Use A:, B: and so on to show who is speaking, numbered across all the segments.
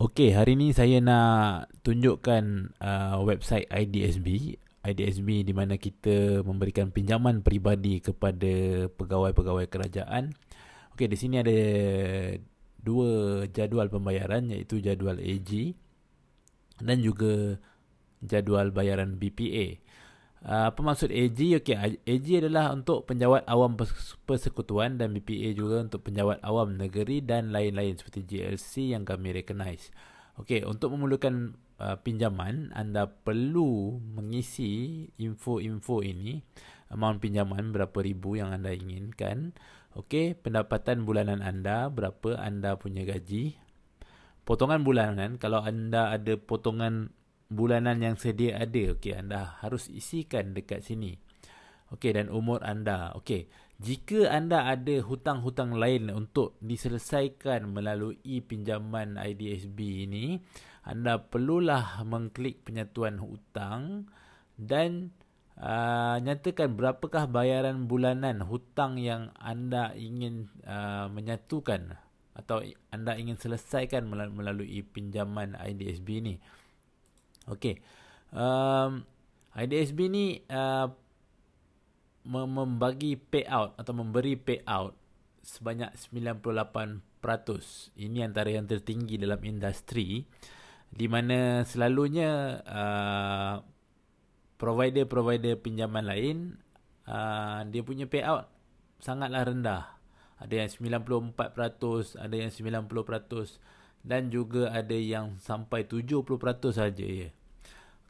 A: Okey, hari ini saya nak tunjukkan uh, website IDSB. IDSB di mana kita memberikan pinjaman peribadi kepada pegawai-pegawai kerajaan. Okey, di sini ada dua jadual pembayaran iaitu jadual AG dan juga jadual bayaran BPA. Ah, apa maksud AG? Okey, AG adalah untuk penjawat awam persekutuan dan BPA juga untuk penjawat awam negeri dan lain-lain seperti GLC yang kami recognise. Okey, untuk memulakan ah, pinjaman, anda perlu mengisi info-info ini. Amount pinjaman berapa ribu yang anda inginkan. Okey, pendapatan bulanan anda, berapa anda punya gaji. Potongan bulanan, kalau anda ada potongan bulanan yang sedia ada. Okey, anda harus isikan dekat sini. Okey, dan umur anda. Okey, jika anda ada hutang-hutang lain untuk diselesaikan melalui pinjaman IDSB ini, anda perlulah mengklik penyatuan hutang dan uh, nyatakan berapakah bayaran bulanan hutang yang anda ingin uh, menyatukan atau anda ingin selesaikan melalui pinjaman IDSB ini. Okay. Um, IDSB ni uh, membagi payout atau memberi payout sebanyak 98%. Ini antara yang tertinggi dalam industri di mana selalunya uh, provider-provider pinjaman lain uh, dia punya payout sangatlah rendah. Ada yang 94%, ada yang 90% dan juga ada yang sampai 70% saja ya. Yeah.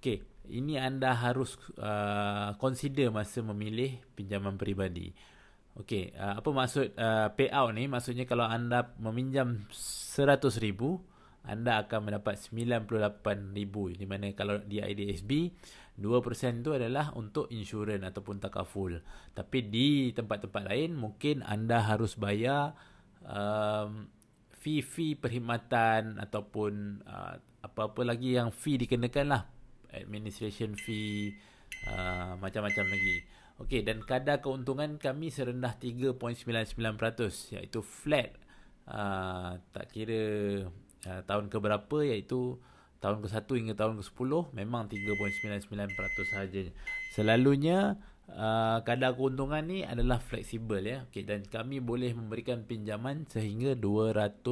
A: Okay, ini anda harus uh, consider masa memilih pinjaman peribadi. Okay, uh, apa maksud uh, payout ni? Maksudnya kalau anda meminjam 100 ribu, anda akan mendapat 98 ribu. Di mana kalau di IDSB, 2% tu adalah untuk insurans ataupun takaful. Tapi di tempat-tempat lain, mungkin anda harus bayar um, fee-fee perkhidmatan ataupun uh, apa-apa lagi yang fee dikenakan lah administration fee uh, macam-macam lagi. Okey dan kadar keuntungan kami serendah 3.99% iaitu flat uh, tak kira uh, tahun ke berapa iaitu tahun ke-1 hingga tahun ke-10 memang 3.99% saja. Selalunya Uh, kadar keuntungan ni adalah fleksibel ya. Okey dan kami boleh memberikan pinjaman sehingga 200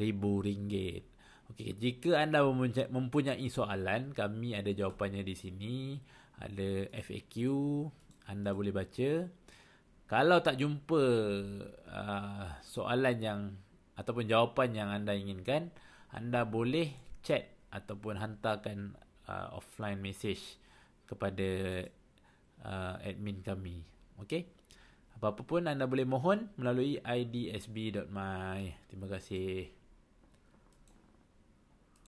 A: ribu ringgit. Okey, jika anda mempunyai soalan, kami ada jawapannya di sini. Ada FAQ, anda boleh baca. Kalau tak jumpa uh, soalan yang ataupun jawapan yang anda inginkan, anda boleh chat ataupun hantarkan uh, offline message kepada uh, admin kami. Okey. Apa-apa pun anda boleh mohon melalui idsb.my. Terima kasih.